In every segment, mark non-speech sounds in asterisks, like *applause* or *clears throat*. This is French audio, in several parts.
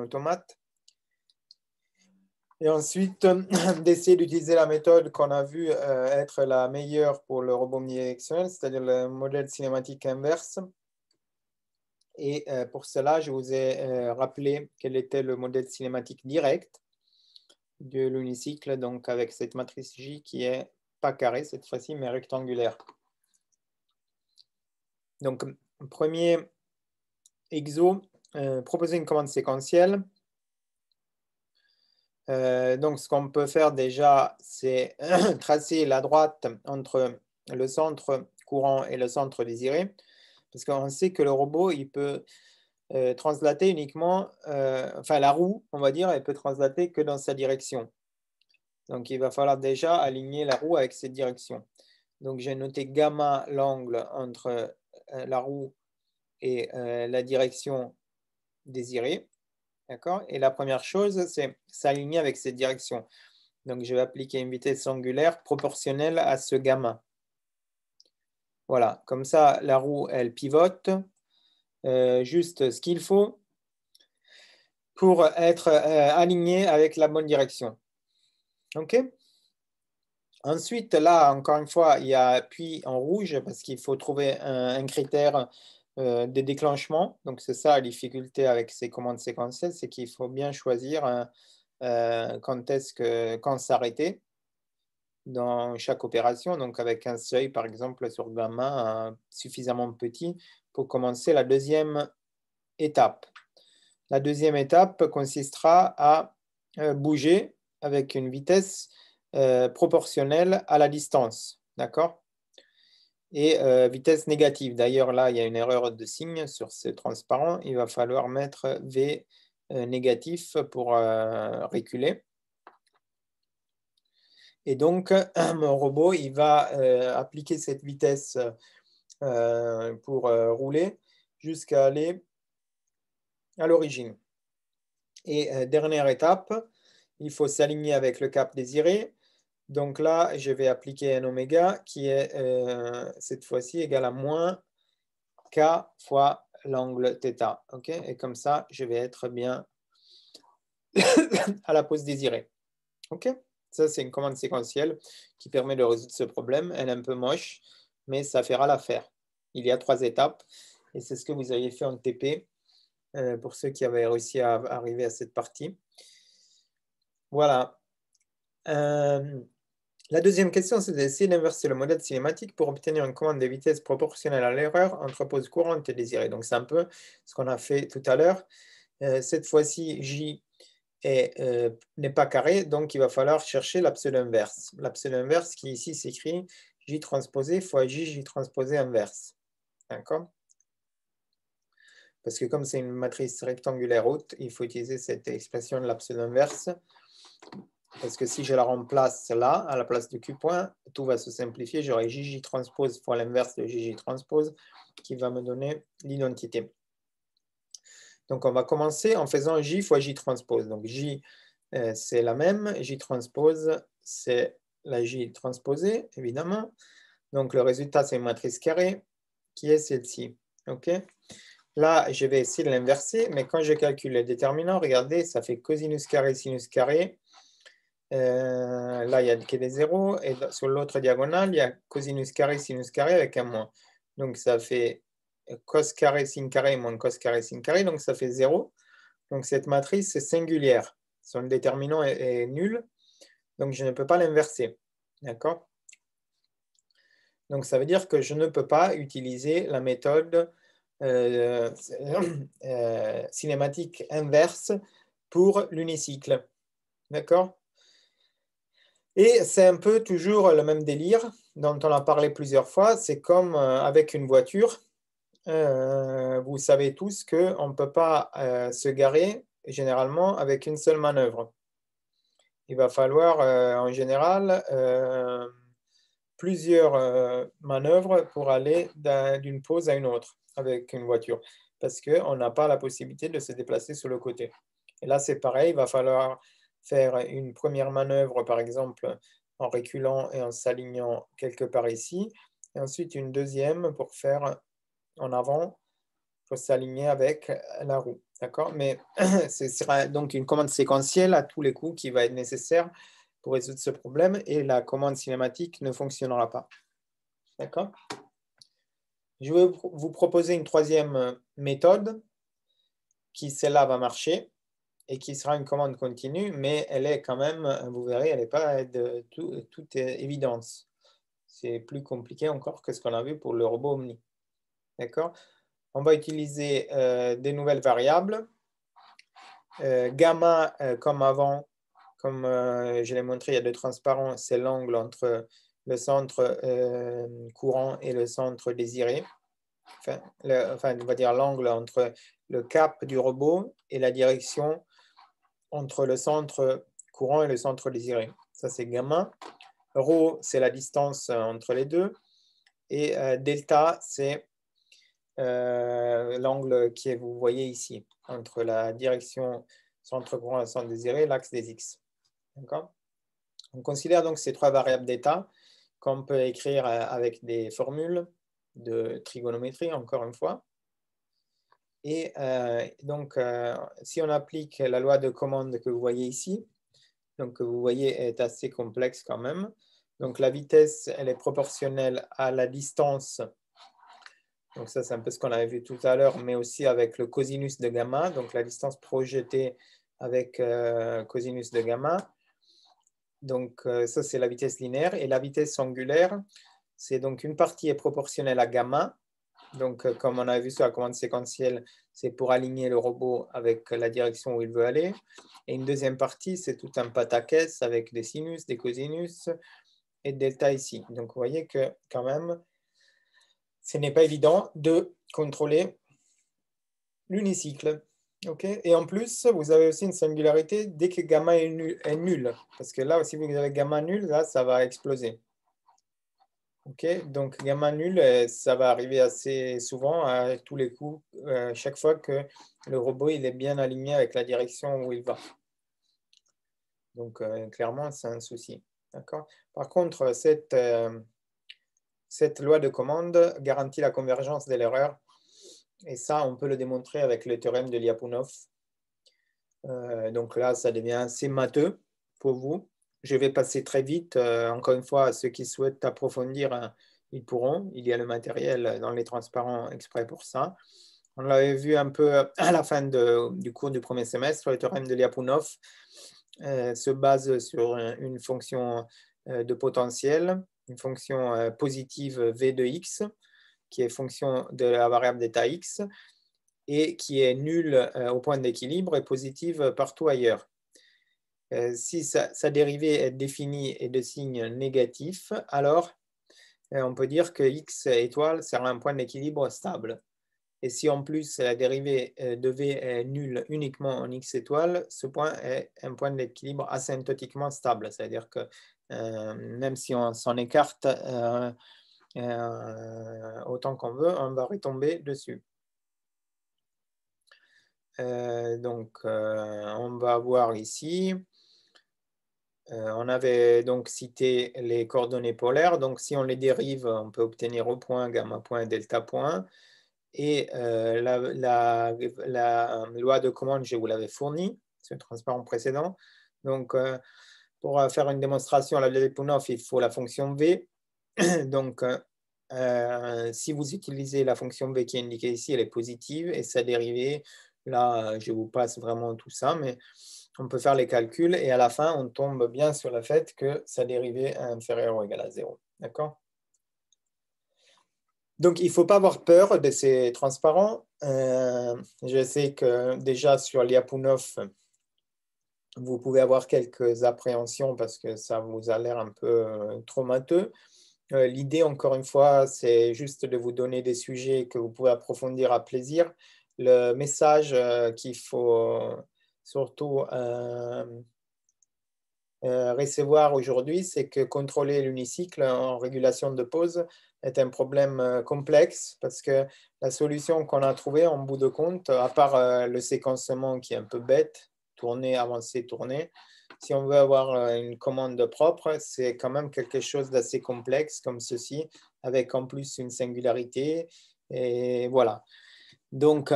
automate. Et ensuite, *clears throat* d'essayer d'utiliser la méthode qu'on a vue euh, être la meilleure pour le robot bidirectionnel, c'est-à-dire le modèle cinématique inverse. Et euh, pour cela, je vous ai euh, rappelé quel était le modèle cinématique direct de l'unicycle, donc avec cette matrice J qui est pas carrée cette fois-ci, mais rectangulaire. Donc, premier exo, euh, proposer une commande séquentielle. Euh, donc, ce qu'on peut faire déjà, c'est *clears throat* tracer la droite entre le centre courant et le centre désiré, parce qu'on sait que le robot, il peut euh, translater uniquement, enfin la roue, on va dire, elle peut translater que dans sa direction. Donc, il va falloir déjà aligner la roue avec cette direction. Donc, j'ai noté gamma l'angle entre la roue et la direction désirée. D'accord Et la première chose, c'est s'aligner avec cette direction. Donc, je vais appliquer une vitesse angulaire proportionnelle à ce gamma. Voilà, comme ça, la roue, elle pivote euh, juste ce qu'il faut pour être alignée euh, aligné avec la bonne direction. OK Ensuite, là, encore une fois, il y a appui en rouge parce qu'il faut trouver un, un critère euh, des déclenchements. Donc, c'est ça la difficulté avec ces commandes séquentielles, c'est qu'il faut bien choisir euh, quand est-ce que, quand s'arrêter dans chaque opération. Donc, avec un seuil, par exemple, sur gamma main, suffisamment petit pour commencer la deuxième étape. La deuxième étape consistera à euh, bouger avec une vitesse proportionnelle à la distance. D'accord et euh, vitesse négative. D'ailleurs, là, il y a une erreur de signe sur ce transparent. Il va falloir mettre V euh, négatif pour euh, reculer. Et donc, *clears throat* mon robot, il va appliquer cette vitesse pour rouler jusqu'à aller à l'origine. Et dernière étape, il faut s'aligner avec le cap désiré. Donc là, je vais appliquer un oméga qui est euh, cette fois-ci égal à moins k fois l'angle θ. Et comme ça, je vais être bien *coughs* à la pose désirée. OK Ça, c'est une commande séquentielle qui permet de résoudre ce problème. Elle est un peu moche, mais ça fera l'affaire. Il y a trois étapes et c'est ce que vous avez fait en TP euh, pour ceux qui avaient réussi à arriver à cette partie. Voilà. Euh, la deuxième question, c'est d'essayer d'inverser le modèle cinématique pour obtenir une commande de vitesse proportionnelle à l'erreur entre pause courante et désirée. Donc, c'est un peu ce qu'on a fait tout à l'heure. Euh, cette fois-ci, J euh, n'est pas carré, donc il va falloir chercher l'absolu inverse. L'absolu inverse qui ici s'écrit J transposé fois J, J transposé inverse. D'accord Parce que comme c'est une matrice rectangulaire haute, il faut utiliser cette expression de l'absolu inverse parce que si je la remplace là, à la place de Q point, tout va se simplifier. J'aurai JJ transpose fois l'inverse de JJ transpose qui va me donner l'identité. Donc, on va commencer en faisant J fois J transpose. Donc, J, euh, c'est la même. J transpose, c'est la J transposée, évidemment. Donc, le résultat, c'est une matrice carrée qui est celle-ci. Là, je vais essayer de l'inverser, mais quand je calcule le déterminant, regardez, ça fait cosinus carré, sinus carré, euh, là, il y a que des zéros. Et sur l'autre diagonale, il y a cosinus carré, sinus carré avec un moins. Donc, ça fait cos carré, sin carré, moins cos carré, sin carré. Donc, ça fait 0. Donc, cette matrice est singulière. Son déterminant est, nul. Donc, je ne peux pas l'inverser. D'accord Donc, ça veut dire que je ne peux pas utiliser la méthode euh, euh, cinématique inverse pour l'unicycle. D'accord et c'est un peu toujours le même délire dont on a parlé plusieurs fois. C'est comme euh, avec une voiture. Euh, vous savez tous qu'on ne peut pas euh, se garer généralement avec une seule manœuvre. Il va falloir en général plusieurs manœuvres pour aller d'une pause à une autre avec une voiture parce qu'on n'a pas la possibilité de se déplacer sur le côté. Et là, c'est pareil, il va falloir faire une première manœuvre, par exemple, en reculant et en s'alignant quelque part ici, et ensuite une deuxième pour faire en avant, pour s'aligner avec la roue. D'accord Mais *clears throat* ce sera donc une commande séquentielle à tous les coups qui va être nécessaire pour résoudre ce problème et la commande cinématique ne fonctionnera pas. Je vais vous proposer une troisième méthode qui, celle-là, va marcher et qui sera une commande continue, mais elle est quand même, euh, vous verrez, elle n'est pas de euh, toute euh, évidence. C'est plus compliqué encore que ce qu'on a vu pour le robot Omni. D'accord On va utiliser des nouvelles variables. gamma, comme avant, comme je l'ai montré, il y a deux transparents, c'est l'angle entre le centre courant et le centre désiré. Enfin, enfin on va dire l'angle entre le cap du robot et la direction entre le centre courant et le centre désiré. Ça, c'est gamma. Rho, c'est la distance euh, entre les deux. Et euh, delta, c'est euh, l'angle que vous voyez ici, entre la direction centre courant et centre désiré, l'axe des x. On considère donc ces trois variables d'état qu'on peut écrire avec des formules de trigonométrie, encore une fois. Et euh, donc, euh, si on applique la loi de commande que vous voyez ici, donc que vous voyez est assez complexe quand même, donc la vitesse, elle est proportionnelle à la distance. Donc ça, c'est un peu ce qu'on avait vu tout à l'heure, mais aussi avec le cosinus de gamma, donc la distance projetée avec euh, cosinus de gamma. Donc ça, c'est la vitesse linéaire. Et la vitesse angulaire, c'est donc une partie est proportionnelle à gamma, donc, euh, comme on a vu sur la commande séquentielle, c'est pour aligner le robot avec la direction où il veut aller. Et une deuxième partie, c'est tout un pataquès avec des sinus, des cosinus et delta ici. Donc, vous voyez que quand même, ce n'est pas évident de contrôler l'unicycle. et en plus, vous avez aussi une singularité dès que gamma est nul, Parce que là, si vous avez gamma nul, là, ça va exploser. Ok, donc gamma nul, euh, ça va arriver assez souvent à euh, tous les coups, euh, chaque fois que le robot il est bien aligné avec la direction où il va. Donc clairement, c'est un souci. Par contre, cette, cette loi de commande garantit la convergence de l'erreur, et ça, on peut le démontrer avec le théorème de Lyapunov. donc là, ça devient assez matheux pour vous. Je vais passer très vite. Euh, encore une fois, ceux qui souhaitent approfondir, hein. ils pourront. Il y a le matériel euh, dans les transparents exprès pour ça. On l'avait vu un peu euh, à la fin du cours du premier semestre. Le théorème de Lyapunov se base sur une fonction de potentiel, une fonction positive v de x, qui est fonction de la variable d'état x, et qui est nulle au point d'équilibre et positive partout ailleurs. Euh, si sa, dérivée est définie et de signe négatif, alors euh, on peut dire que x étoile sera un point d'équilibre stable. Et si en plus la dérivée euh, de v est nulle uniquement en x étoile, ce point est un point d'équilibre asymptotiquement stable. C'est-à-dire que même si on s'en écarte autant qu'on veut, on va retomber dessus. donc, on va voir ici euh, on avait donc cité les coordonnées polaires. Donc, si on les dérive, on peut obtenir au point, gamma point, delta point. Et euh, la, euh, loi de commande, je vous l'avais fournie, ce transparent précédent. Donc, pour faire une démonstration à la Lyapunov, il faut la fonction v. *clears throat* Donc, si vous utilisez la fonction v qui est indiquée ici, elle est positive et sa dérivée, là, je vous passe vraiment tout ça, mais on peut faire les calculs et à la fin, on tombe bien sur le fait que sa dérivée est inférieure ou égale à zéro. D'accord donc, il ne faut pas avoir peur de ces transparents. Euh, je sais que déjà sur l'Iapounov, vous pouvez avoir quelques appréhensions parce que ça vous a l'air un peu euh, traumateux. Euh, l'idée, encore une fois, c'est juste de vous donner des sujets que vous pouvez approfondir à plaisir. Le message qu'il faut surtout euh, euh, recevoir aujourd'hui, c'est que contrôler l'unicycle en régulation de pause est un problème euh, complexe parce que la solution qu'on a trouvée en bout de compte, à part le séquencement qui est un peu bête, tourner, avancer, tourner, si on veut avoir une commande propre, c'est quand même quelque chose d'assez complexe comme ceci, avec en plus une singularité. Et voilà. Donc,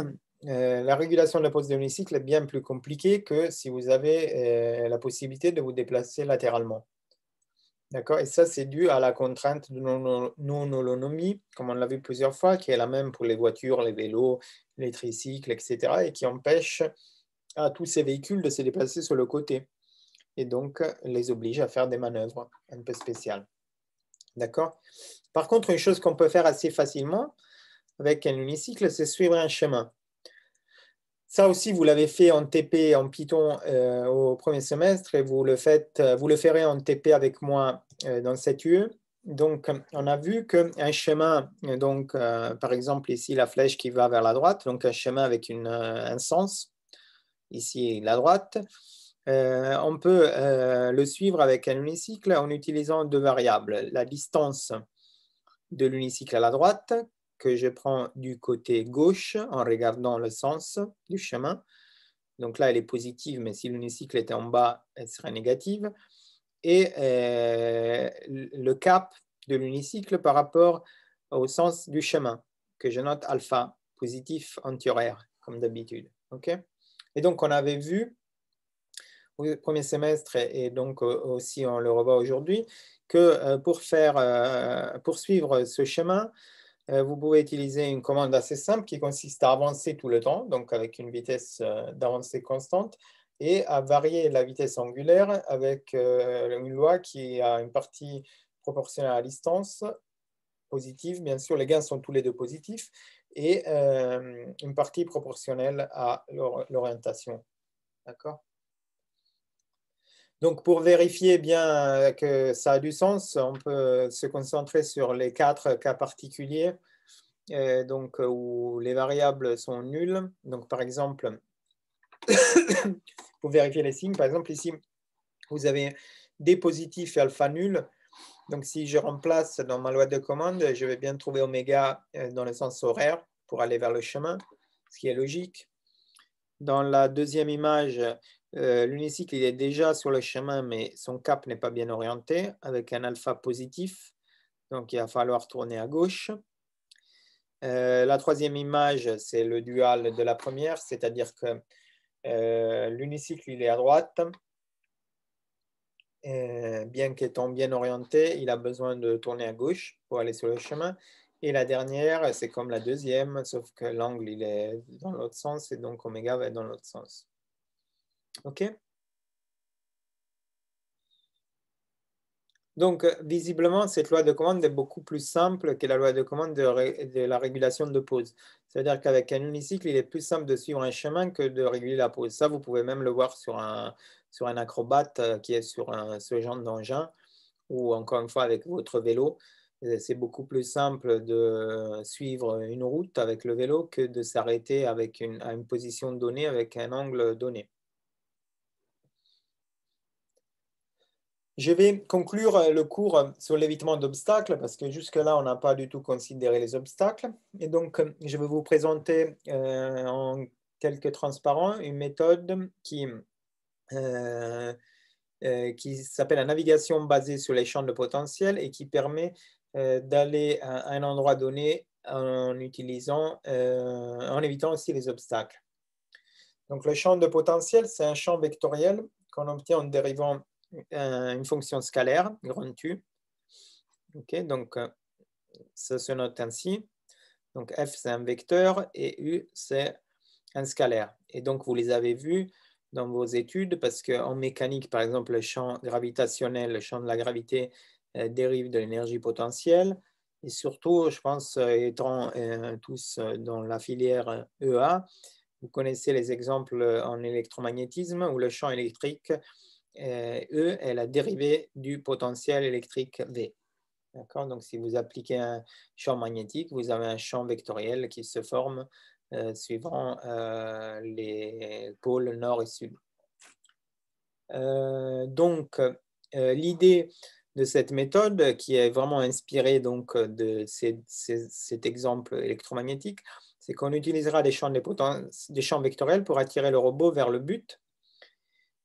*clears throat* Euh, la régulation de la pose de l'unicycle est bien plus compliquée que si vous avez euh, la possibilité de vous déplacer latéralement. D'accord Et ça, c'est dû à la contrainte de non holonomie comme on l'a vu plusieurs fois, qui est la même pour les voitures, les vélos, les tricycles, etc., et qui empêche à tous ces véhicules de se déplacer sur le côté. Et donc, les oblige à faire des manœuvres un peu spéciales. D'accord Par contre, une chose qu'on peut faire assez facilement avec un unicycle, c'est suivre un chemin. Ça aussi, vous l'avez fait en TP, en Python euh, au premier semestre et vous le, faites, euh, vous le ferez en TP avec moi euh, dans cette UE. Donc, on a vu qu'un chemin, donc, par exemple, ici, la flèche qui va vers la droite, donc un chemin avec une, un sens, ici, la droite, on peut le suivre avec un unicycle en utilisant deux variables, la distance de l'unicycle à la droite, que je prends du côté gauche en regardant le sens du chemin. Donc là, elle est positive, mais si l'unicycle était en bas, elle serait négative. Et euh, le cap de l'unicycle par rapport au sens du chemin, que je note alpha, positif antihoraire, comme d'habitude. et donc, on avait vu au premier semestre, et donc euh, aussi on le revoit aujourd'hui, que euh, pour faire, poursuivre ce chemin, euh, vous pouvez utiliser une commande assez simple qui consiste à avancer tout le temps, donc avec une vitesse euh, d'avancée constante, et à varier la vitesse angulaire avec euh, une loi qui a une partie proportionnelle à la distance positive. Bien sûr, les gains sont tous les deux positifs et une partie proportionnelle à l'orientation. D'accord donc, pour vérifier bien euh, que ça a du sens, on peut se concentrer sur les quatre cas particuliers euh, donc, euh, où les variables sont nulles. Donc, par exemple, *coughs* pour vérifier les signes, par exemple, ici, vous avez des positifs et alpha nul. Donc, si je remplace dans ma loi de commande, je vais bien trouver oméga dans le sens horaire pour aller vers le chemin, ce qui est logique. Dans la deuxième image, euh, l'unicycle, il est déjà sur le chemin, mais son cap n'est pas bien orienté, avec un alpha positif. Donc, il va falloir tourner à gauche. Euh, la troisième image, c'est le dual de la première, c'est-à-dire que euh, l'unicycle, il est à droite. bien qu'étant bien orienté, il a besoin de tourner à gauche pour aller sur le chemin. Et la dernière, c'est comme la deuxième, sauf que l'angle, il est dans l'autre sens, et donc oméga va être dans l'autre sens. OK Donc, euh, visiblement, cette loi de commande est beaucoup plus simple que la loi de commande de, la régulation de pose C'est-à-dire qu'avec un unicycle, il est plus simple de suivre un chemin que de réguler la pose Ça, vous pouvez même le voir sur un, sur un acrobate euh, qui est sur un, ce genre d'engin ou encore une fois avec votre vélo. Euh, c'est beaucoup plus simple de suivre une route avec le vélo que de s'arrêter avec une, à une position donnée, avec un angle donné. Je vais conclure euh, le cours euh, sur l'évitement d'obstacles parce que jusque-là, on n'a pas du tout considéré les obstacles. Et donc, euh, je vais vous présenter en quelques transparents une méthode qui, qui s'appelle la navigation basée sur les champs de potentiel et qui permet d'aller à un endroit donné en utilisant, en évitant aussi les obstacles. Donc, le champ de potentiel, c'est un champ vectoriel qu'on obtient en dérivant euh, une fonction scalaire, grand U. ok donc, euh, ça se note ainsi. Donc, F, c'est un vecteur et U, c'est un scalaire. Et donc, vous les avez vus dans vos études parce qu'en mécanique, par exemple, le champ gravitationnel, le champ de la gravité euh, dérive de l'énergie potentielle. Et surtout, je pense, étant tous dans la filière EA, e vous connaissez les exemples en électromagnétisme où le champ électrique euh, e est la dérivée du potentiel électrique V. Donc, si vous appliquez un champ magnétique, vous avez un champ vectoriel qui se forme euh, suivant euh, les pôles nord et sud. donc, l'idée de cette méthode, qui est vraiment inspirée donc, de cet exemple électromagnétique, c'est qu'on utilisera des champs, des champs vectoriels pour attirer le robot vers le but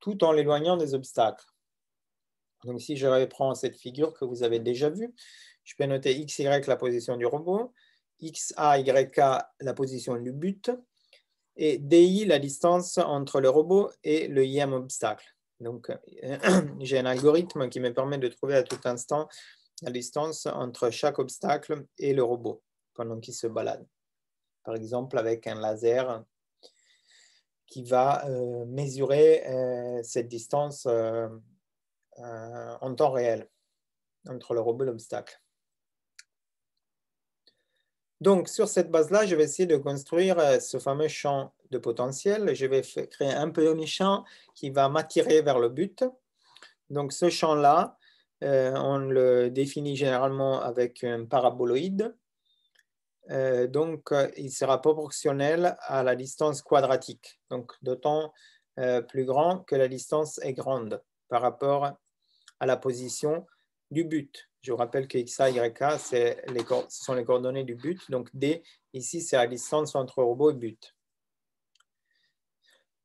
tout en l'éloignant des obstacles. Donc si je reprends cette figure que vous avez déjà vue, je peux noter x, y la position du robot, a, y, k la position du but, et di la distance entre le robot et le ième obstacle. Donc *clears throat* j'ai un algorithme qui me permet de trouver à tout instant la distance entre chaque obstacle et le robot pendant qu'il se balade. Par exemple, avec un laser qui va euh, mesurer euh, cette distance euh, en temps réel entre le robot et l'obstacle. Donc, sur cette base-là, je vais essayer de construire ce fameux champ de potentiel. Je vais créer un premier champ qui va m'attirer vers le but. Donc, ce champ-là, on le définit généralement avec un paraboloïde. Euh, donc, euh, il sera proportionnel à la distance quadratique, donc d'autant euh, plus grand que la distance est grande par rapport à la position du but. Je vous rappelle que X, Y, K ce sont les coordonnées du but. Donc, d, ici, c'est la distance entre robot et but.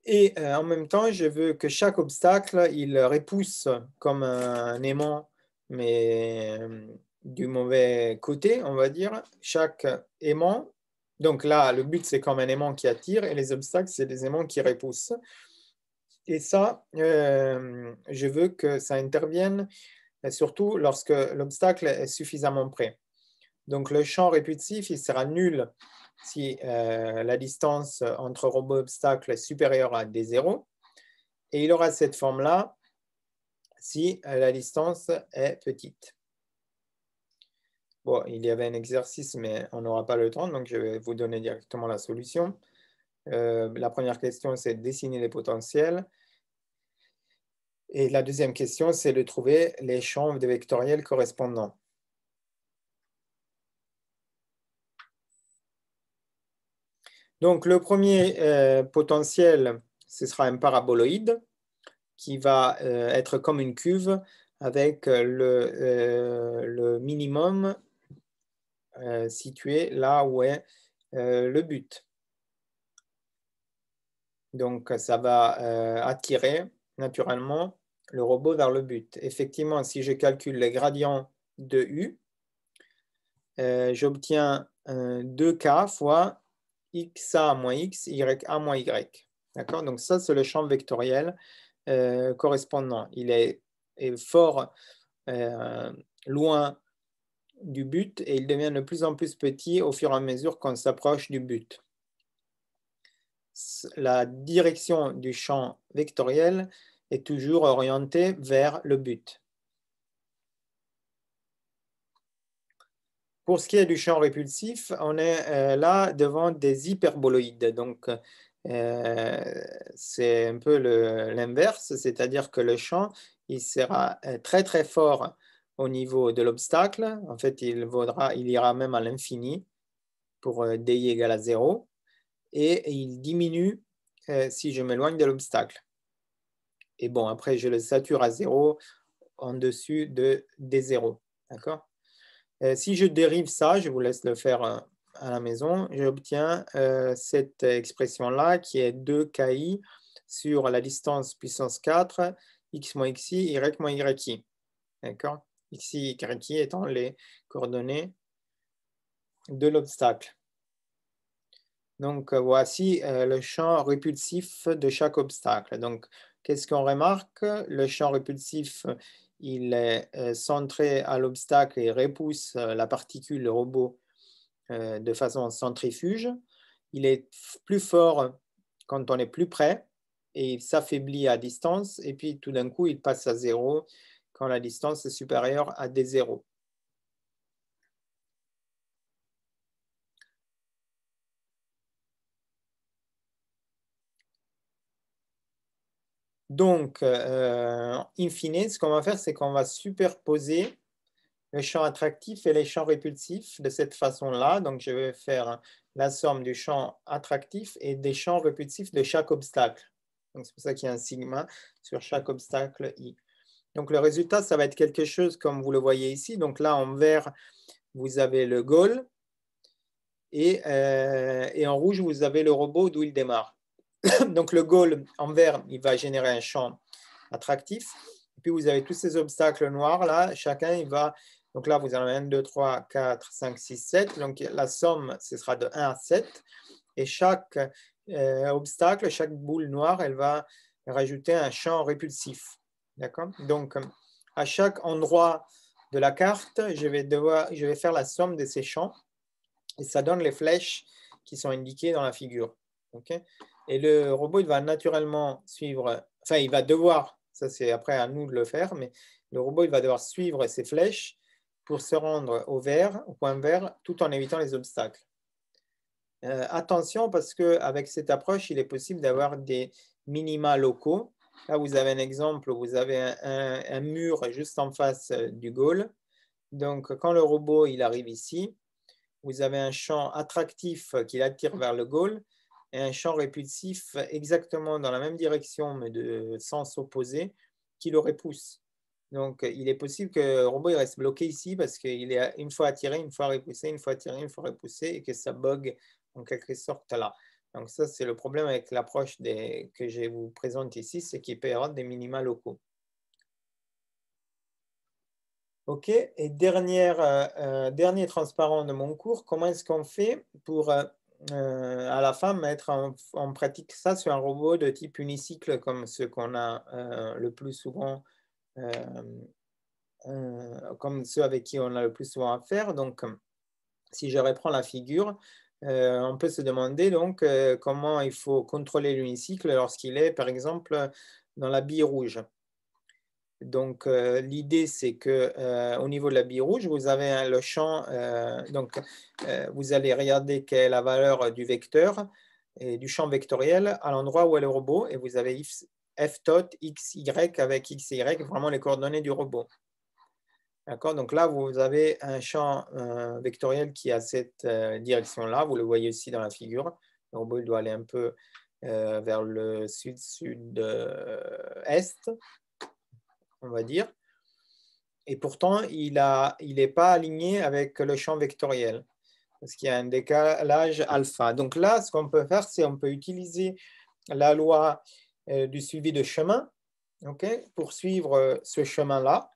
Et en même temps, je veux que chaque obstacle, il repousse comme un aimant, mais du mauvais côté, on va dire, chaque aimant, donc là, le but, c'est comme un aimant qui attire et les obstacles, c'est des aimants qui repoussent. Et ça, euh, je veux que ça intervienne euh, surtout lorsque l'obstacle est suffisamment près. Donc le champ répulsif, il sera nul si euh, la distance entre robot et obstacle est supérieure à D0 Et il aura cette forme-là si la distance est petite bon, il y avait un exercice, mais on n'aura pas le temps, donc je vais vous donner directement la solution. Euh, la première question, c'est dessiner les potentiels. Et la deuxième question, c'est de trouver les champs de vectoriels correspondants. Donc, le premier euh, potentiel, ce sera un paraboloïde qui va euh, être comme une cuve avec le minimum euh, situé là où est euh, le but. Donc, ça va euh, attirer naturellement le robot vers le but. Effectivement, si je calcule les gradients de U, j'obtiens 2K fois XA moins X, YA moins Y. D'accord Donc, ça, c'est le champ vectoriel correspondant. Il est, est fort loin du but et il devient de plus en plus petit au fur et à mesure qu'on s'approche du but. La direction du champ vectoriel est toujours orientée vers le but. Pour ce qui est du champ répulsif, on est euh, là devant des hyperboloïdes. Donc, euh, c'est un peu l'inverse, c'est-à-dire que le champ, il sera euh, très très fort au niveau de l'obstacle. En fait, il, vaudra, il ira même à l'infini pour euh, DI égale à 0. Et il diminue euh, si je m'éloigne de l'obstacle. Et bon, après, je le sature à 0 en dessus de D0. D'accord euh, Si je dérive ça, je vous laisse le faire à la maison, j'obtiens cette expression-là qui est 2ki sur la distance puissance 4, x moins xi, y moins yi. D'accord ici quartier étant les coordonnées de l'obstacle. Donc euh, voici euh, le champ répulsif de chaque obstacle. Donc qu'est-ce qu'on remarque Le champ répulsif, il est euh, centré à l'obstacle et repousse la particule robot de façon centrifuge. Il est plus fort quand on est plus près et il s'affaiblit à distance et puis tout d'un coup il passe à zéro quand la distance est supérieure à D0. Donc, euh, in fine, ce qu'on va faire, c'est qu'on va superposer le champ attractif et les champs répulsifs de cette façon-là. Donc, je vais faire la somme du champ attractif et des champs répulsifs de chaque obstacle. C'est pour ça qu'il y a un sigma sur chaque obstacle I. Donc le résultat, ça va être quelque chose comme vous le voyez ici. Donc là, en vert, vous avez le goal et, euh, en rouge, vous avez le robot d'où il démarre. *coughs* Donc le goal en vert, il va générer un champ attractif. Et puis vous avez tous ces obstacles noirs là, chacun il va... Donc là, vous avez 1, 2, 3, 4, 5, 6, 7. Donc la somme, ce sera de 1 à 7. Et chaque euh, obstacle, chaque boule noire, elle va rajouter un champ répulsif. D'accord Donc, euh, à chaque endroit de la carte, je vais, faire la somme de ces champs et ça donne les flèches qui sont indiquées dans la figure. et le robot, il va naturellement suivre, enfin, il va devoir, ça c'est après à nous de le faire, mais le robot, il va devoir suivre ces flèches pour se rendre au vert, au point vert, tout en évitant les obstacles. Euh, attention parce qu'avec cette approche, il est possible d'avoir des minima locaux Là, vous avez un exemple, vous avez un, mur juste en face euh, du goal. Donc, quand le robot il arrive ici, vous avez un champ attractif qui l'attire vers le goal et un champ répulsif exactement dans la même direction, mais de sens opposé, qui le repousse. Donc, il est possible que le robot il reste bloqué ici parce qu'il est une fois attiré, une fois repoussé, une fois attiré, une fois repoussé et que ça bug en quelque sorte là. Donc ça, c'est le problème avec l'approche que je vous présente ici, c'est qu'il peut des minima locaux. OK, et euh, euh, dernier transparent de mon cours, comment est-ce qu'on fait pour euh, à la fin mettre en, pratique ça sur un robot de type unicycle comme ce qu'on a le plus souvent comme ceux avec qui on a le plus souvent affaire. Donc, si je reprends la figure, euh, on peut se demander donc euh, comment il faut contrôler l'unicycle lorsqu'il est, par exemple, dans la bille rouge. Donc, euh, l'idée, c'est que au niveau de la bille rouge, vous avez hein, le champ. donc, vous allez regarder quelle est la valeur du vecteur et du champ vectoriel à l'endroit où est le robot, et vous avez f tot x y avec x y, vraiment les coordonnées du robot. Donc là, vous avez un champ euh, vectoriel qui a cette euh, direction-là. Vous le voyez ici dans la figure. Le robot doit aller un peu euh, vers le sud-sud-est, on va dire. Et pourtant, il n'est pas aligné avec le champ vectoriel parce qu'il y a un décalage alpha. Donc là, ce qu'on peut faire, c'est on peut utiliser la loi du suivi de chemin pour suivre ce chemin-là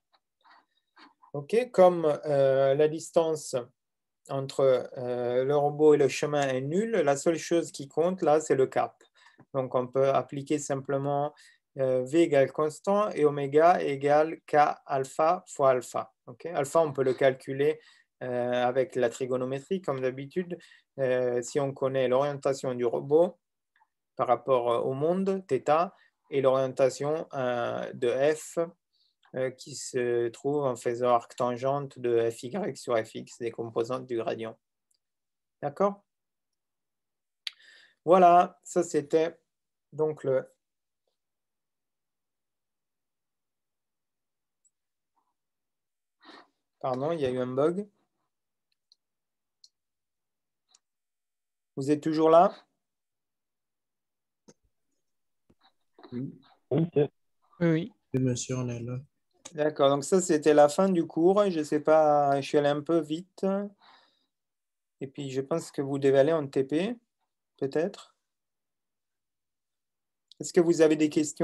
comme euh, la distance entre euh, le robot et le chemin est nulle, la seule chose qui compte là, c'est le cap. Donc, on peut appliquer simplement euh, V égale constant et oméga égale K alpha fois alpha. Alpha, on peut le calculer avec la trigonométrie, comme d'habitude. si on connaît l'orientation du robot par rapport au monde, θ, et l'orientation de F euh, qui se trouve en faisant arc tangente de fy sur fx des composantes du gradient. D'accord Voilà, ça c'était donc le Pardon, il y a eu un bug. Vous êtes toujours là Oui. Oui, monsieur, on est là. D'accord, donc ça c'était la fin du cours. Je ne sais pas, je suis allé un peu vite. Et puis je pense que vous devez aller en TP, peut-être. Est-ce que vous avez des questions